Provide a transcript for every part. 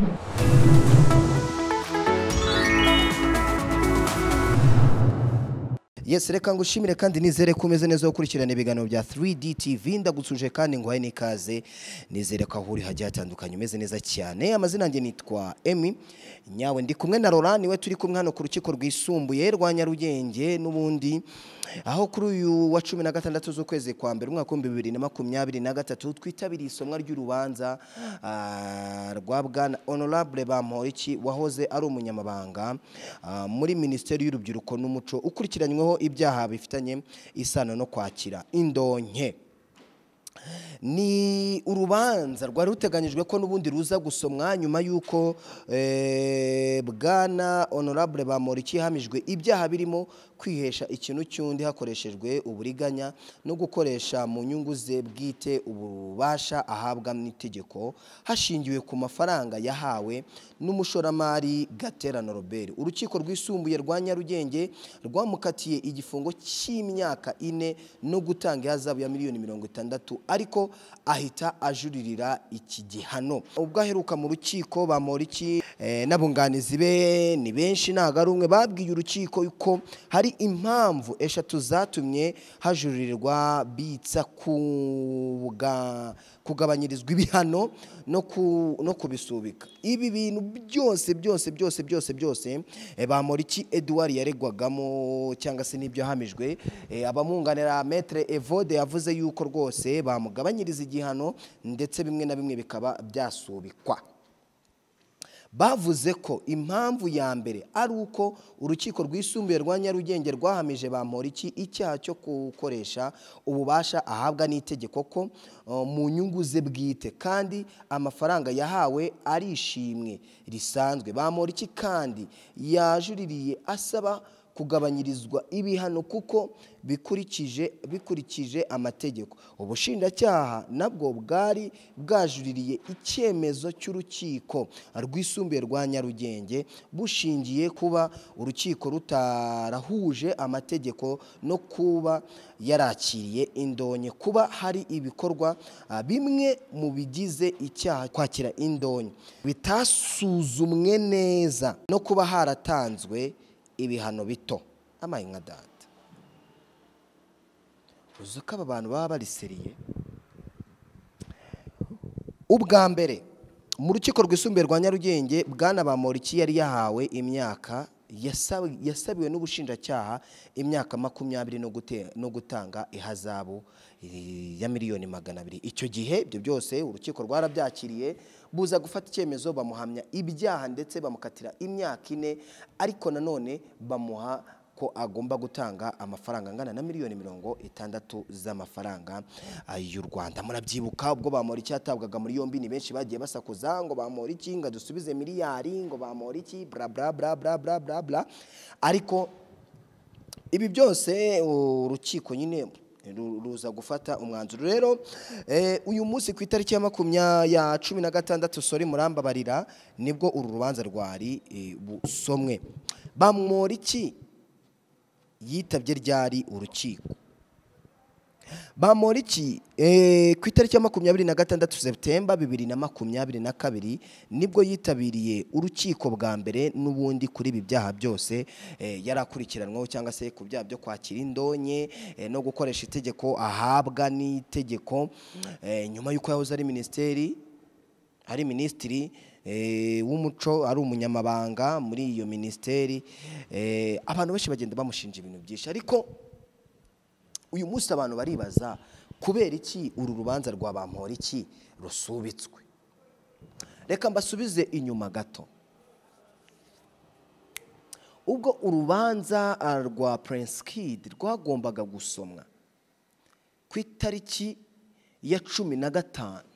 Thank you. Yes reka ngushimire kandi nizere ko umeze neza gukurikirana ibiganiro bya 3D TV ndagusuje kandi nguhaye n'ikaze nizere ko ahuri hagiye hatandukanye umeze neza cyane amazina yanjye nitwa Emi nyawe ndi kumwe na Laurent niwe turi kumwe hano ku rukiko rwisumbuye rwa Nyarugenge n'ubundi aho kuri uyu wa cumi na 16 z'ukwezi kwa mbere umwaka na gatatu twitabiriye isomwa ry'urubanza ah, rwa Bwana Honorable Bamporiki wahoze ari umunyamabanga ah, muri Minisiteri y'Urubyiruko n'Umuco ukurikiranyweho ibyaha bifitanye isano no kwakira indonke ni urubanza rwari ruteganyijwe ko n'ubundi ruza gusomwa nyuma y'uko eh, bwana honorable bamuriki yahamijwe ibyaha birimo kwihesha ikintu cy'undi hakoreshejwe uburiganya no gukoresha mu nyungu ze bwite ububasha ahabwa n'itegeko hashingiwe ku mafaranga yahawe n'umushoramari gaterano robert urukiko rwisumbuye rwa nyarugenge rwamukatiye igifungo cy'imyaka ine no gutanga ihazabu ya miliyoni mirongo itandatu ariko ahita ajuririra iki gihano ubwo aheruka mu rukiko bamporiki Eh, n'abunganizi be ni benshi ntabwo ari umwe babwiye urukiko yuko hari impamvu eshatu zatumye hajuririrwa bitsa kugabanyirizwa ibihano no kubisubika ibi bintu byose byose byose byose byose eh, bamuriki eduwari yaregwagamo cyangwa se n'ibyo hamijwe. Eh, abamwunganira metere evode yavuze yuko rwose bamugabanyiriza igihano ndetse bimwe na bimwe bikaba byasubikwa bavuze ko impamvu ya mbere ari uko urukiko rwisumbuye rwa nyarugenge rwahamije bamporiki icyaha cyo gukoresha ububasha ahabwa n'itegeko ko uh, mu nyungu ze bwite kandi amafaranga yahawe ari ishimwe risanzwe bamporiki kandi yajuririye asaba kugabanyirizwa ibihano kuko bikurikije bikurikije amategeko ubushinjacyaha nabwo bwari bwajuririye icyemezo cy'urukiko rwisumbuye rwa nyarugenge bushingiye kuba urukiko rutarahuje amategeko no kuba yarakiriye indonke kuba hari ibikorwa bimwe mu bigize icyaha kwakira indonke bitasuzumwe neza no kuba haratanzwe ibihano bito amaye nka data uzi ko aba bantu baba bariseriye ubwa mbere mu rukiko rwisumbuye rwa nyarugenge bwana ba moriki yari yahawe imyaka yasabiwe n'ubushinjacyaha imyaka makumyabiri no gutanga ihazabu ya miliyoni magana abiri icyo gihe ibyo byose urukiko rwarabyakiriye buza gufata icyemezo bamuhamya ibyaha ndetse bamukatira imyaka ine ariko nanone bamuha ko agomba gutanga amafaranga angana na miliyoni mirongo itandatu z'amafaranga ah, y'u Rwanda murabyibuka ubwo bamora yatabwaga muri yombi ni benshi bagiye basakuza ngo bamora iki ngo dusubize miliyari ngo bamora iki bla bla bla bla bla bla bla ariko ibi byose urukiko nyine ruza gufata umwanzuro rero eh, uyu munsi ku itariki ya makumya ya cumi na gatandatu sori murambabarira nibwo uru rubanza rwari eh, busomwe bamwora iki yitabye ryari urukiko bamoriki eh, ku itariki ya makumyabiri na gatandatu Septemba bibiri na makumyabiri na kabiri nibwo yitabiriye urukiko bwa mbere n'ubundi kuri ibi byaha byose eh, yari akurikiranwaho cyangwa se ku byaha byo kwakira indonke eh, no gukoresha itegeko ahabwa n'itegeko nyuma y'uko yahoze ari minisiteri ari minisitiri Eh, w'umuco ari umunyamabanga muri iyo minisiteri eh, abantu benshi bagenda bamushinja ibintu byinshi ariko uyu munsi abantu baribaza kubera iki uru rubanza rwa bamporiki rusubitswe reka mbasubize inyuma gato ubwo urubanza ah, rwa Prince Kid rwagombaga gusomwa ku itariki ya cumi na gatanu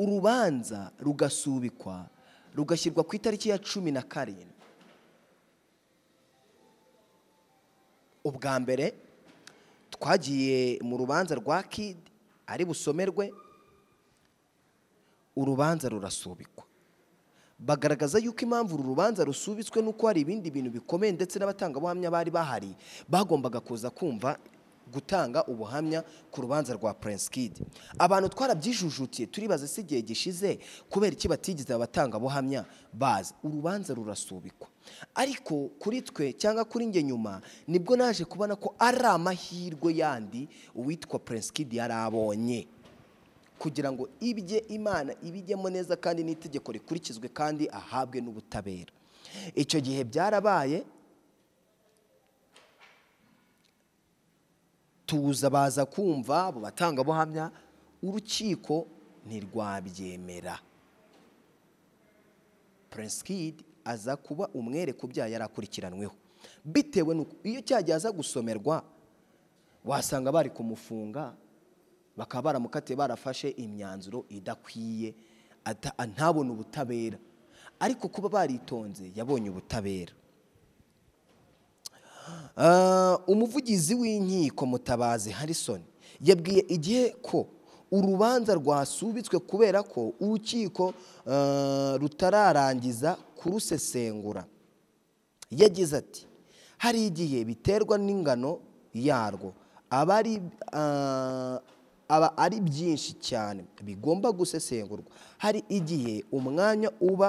urubanza rugasubikwa rugashyirwa ku itariki ya cumi na karindwi ubwa mbere twagiye mu rubanza rwa kidi ari busomerwe urubanza rurasubikwa bagaragaza yuko impamvu uru rubanza rusubitswe n'uko hari ibindi bintu bikomeye ndetse n'abatangabuhamya bari bahari bagombaga kuza kumva gutanga ubuhamya ku rubanza rwa Prince Kid abantu twarabyijujutiye turibaza se igihe gishize kubera iki batigeze abatangabuhamya bazi urubanza rurasubikwa ariko kuri twe cyangwa kuri njye nyuma nibwo naje kubona ko ari amahirwe yandi uwitwa Prince Kid yari abonye kugira ngo ibye imana ibijyemo neza kandi n'itegeko rikurikizwe kandi ahabwe n'ubutabera icyo gihe byarabaye tuza baza kumva abo batangabuhamya urukiko ntirwabyemera Prince Kid aza kuba umwere ku byaha yari bitewe n'uko iyo cyagiye aza gusomerwa wasanga bari kumufunga bakaba baramukatiye barafashe imyanzuro idakwiye ntabone ubutabera ariko kuba baritonze yabonye ubutabera Eh, umuvugizi w'inkiko mutabazi Harrison yabwiye igihe ko urubanza rwasubitswe kubera ko urukiko eh, rutararangiza kurusesengura yagize ati hari igihe biterwa n'ingano yarwo aba ari eh, byinshi cyane bigomba gusesengurwa hari igihe umwanya uba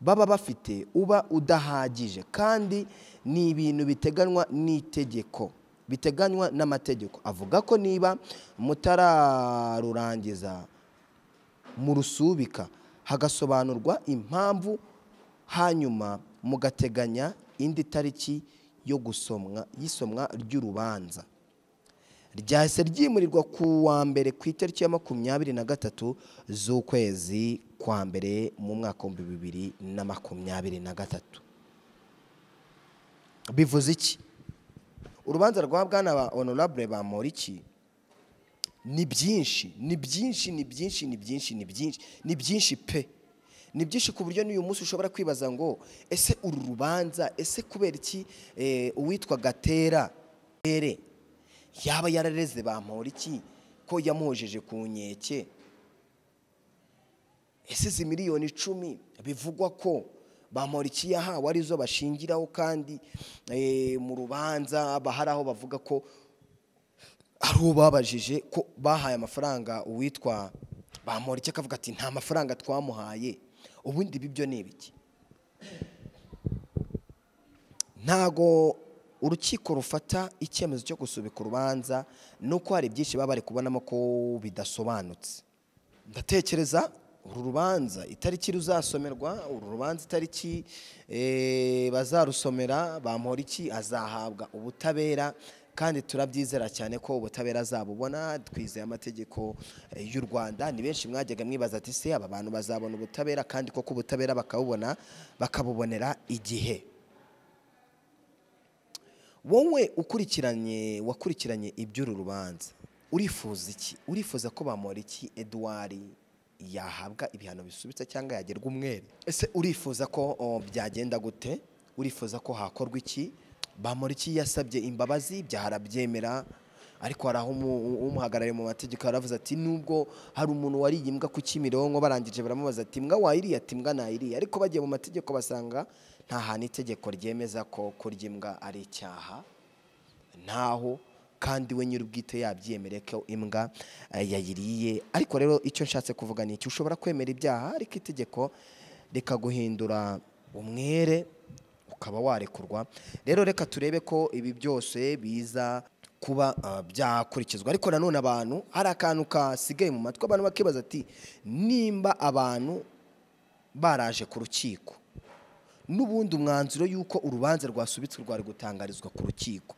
baba bafite uba udahagije kandi ni ibintu biteganywa n'itegeko biteganywa n'amategeko avuga ko niba mutararurangiza mu rusubika hagasobanurwa impamvu hanyuma mugateganya indi tariki yo gusomwa y'isomwa ry'urubanza ryahise ryimurirwa ku wa mbere ku itariki ya makumyabiri na gatatu z'ukwezi kwa mbere mu mwaka w'ibihumbi bibiri na makumyabiri na gatatu bivuze iki urubanza rwa bwana ba honorable bamporiki ni byinshi ni byinshi ni byinshi ni byinshi ni byinshi ni byinshi pe ni byinshi ku buryo n'uyu munsi ushobora kwibaza ngo ese uru rubanza ese kubera iki eh, uwitwa gatera yaba yarareze bamporiki ko yamuhojeje ku nkeke ese izi miliyoni icumi bivugwa ko bamporiki yahawe arizo bashingiraho kandi eh, mu rubanza bahari aho bavuga ko ari babajije ko bahaye amafaranga uwitwa bamporiki akavuga ati nta mafaranga twamuhaye ubundi bibyo ni ibiki ntago urukiko rufata icyemezo cyo gusubika urubanza nuko hari byinshi baba bari kubonamo ko bidasobanutse ndatekereza uru rubanza itariki ruzasomerwa uru rubanza itariki eh, bazarusomera bamporiki azahabwa ubutabera kandi turabyizera cyane ko ubutabera azabubona twizeye amategeko eh, y'u rwanda ni benshi mwajyaga mwibaza ati se aba bantu bazabona ubutabera kandi koko ubutabera bakabubona bakabubonera igihe wowe ukurikiranye wakurikiranye iby'uru rubanza urifuza iki urifuza ko bamora iki eduwari yahabwa ibihano bisubitse cyangwa yagerwa umwere ese urifuza ko byagenda gute urifuza ko hakorwa iki bamuriki yasabye imbabazi byarabyemera ariko hari aho umuhagarariye mu mategeko yaravuze ati nubwo hari umuntu wariye imbwa ku kimironko barangije baramubaza ati mbwa wayiriye ati mbwa nayiriye ariko bagiye mu mategeko basanga nta hantu itegeko ryemeza ko kurya imbwa ari icyaha ntaho kandi we nyir'ubwite yabyemere ko imbwa eh, yayiriye ariko rero icyo nshatse kuvuga ni iki ushobora kwemera ibyaha ariko itegeko reka guhindura umwere ukaba warekurwa rero reka turebe ko ibi byose biza kuba eh, byakurikizwa ariko nanone abantu hari akantu kasigaye mu matwi abantu bakibaza ati nimba abantu baraje ku rukiko n'ubundi umwanzuro y'uko urubanza rwasubitswe rwari gutangarizwa ku rukiko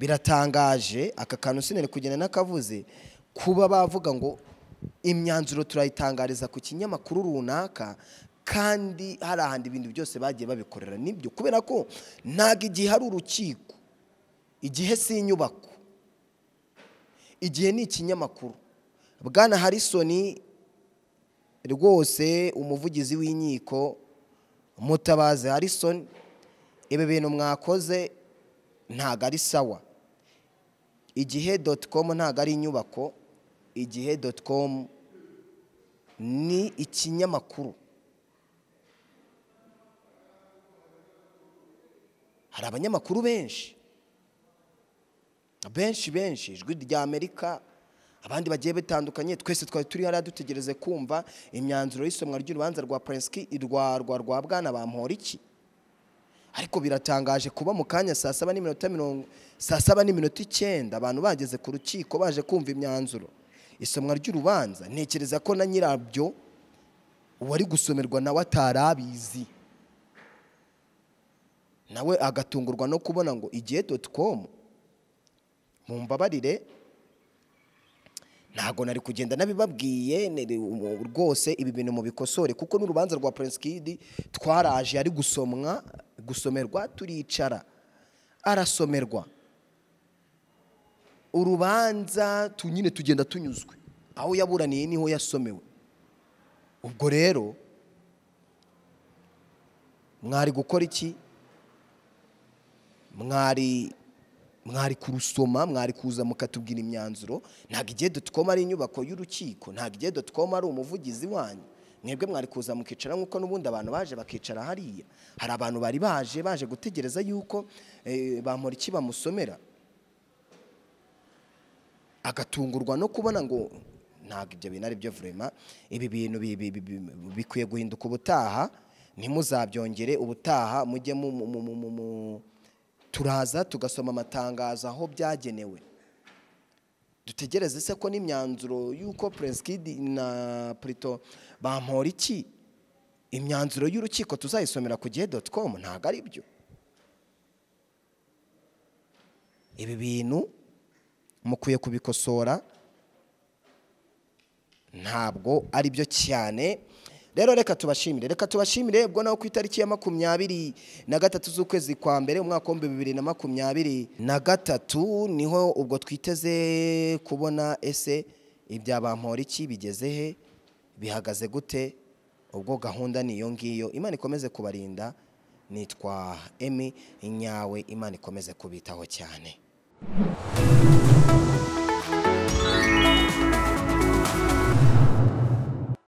biratangaje aka kantu sinari kugenda n'akavuze kuba bavuga ngo imyanzuro turayitangariza ku kinyamakuru runaka kandi hari ahandi ibintu byose bagiye babikorera nibyo kubera ko ntabwo igihe hari urukiko igihe si inyubako igihe ni ikinyamakuru bwana harisoni rwose umuvugizi w'inkiko mutabazi harisoni ibi bintu mwakoze ntabwo ari sawa igihe doti komu ntabwo ari inyubako igihe doti komu ni ikinyamakuru hari abanyamakuru benshi benshi benshi ijwi rya amerika abandi bagiye batandukanye twese twari turi hariya dutegereze kumva imyanzuro y'isomwa ry'urubanza rwa purenski rwa rwa rwa bwana bamporiki ariko biratangaje kuba mu kanya saa saba n'iminota mirongo saa saba n'iminota icyenda abantu bageze ku rukiko baje kumva imyanzuro isomwa ry'urubanza ntekereza ko na nyirabyo uwari gusomerwa nawe atari abizi nawe agatungurwa no kubona ngo igihe doti komu mu mbabarire ntabwo nari kugenda nabibabwiye rwose ibi bintu mubikosore kuko n'urubanza rwa Prince Kid twaraje ari gusomwa gusomerwa turicara arasomerwa urubanza tunyine tugenda tunyuzwe aho yaburaniye niho yasomewe ubwo rero mwari gukora iki mwari mwari kurusoma mwari kuza mukatubwira imyanzuro ntabwo igihe dutwoma ari inyubako y'urukiko ntabwo igihe dutwoma ari umuvugizi wanyu mwebwe mwari kuza mukicara nk'uko n'ubundi abantu baje bakicara hariya hari abantu bari baje baje gutegereza yuko eh, bamora iki bamusomera agatungurwa no kubona ngo ntabwo ibyo bintu ari byo vurema ibi bintu bikwiye guhinduka ubutaha ntimuzabyongere ubutaha mujye mu turaza tugasoma amatangazo aho byagenewe dutegereze se ko n'imyanzuro y'uko puresikidi na purito bampora iki imyanzuro y'urukiko tuzayisomera ku gihe doti komu ntabwo ari byo ibi bintu mukwiye kubikosora ntabwo ari byo cyane rero reka tubashimire reka tubashimire ubwo naho ku itariki ya makumyabiri na gatatu z'ukwezi kwa mbere umwaka w'ibihumbi bibiri na makumyabiri na gatatu niho ubwo twiteze kubona ese ibya bamporiki bigeze he bihagaze gute ubwo gahunda ni iyo ngiyo imana ikomeze kubarinda nitwa emi nyawe imana ikomeze kubitaho cyane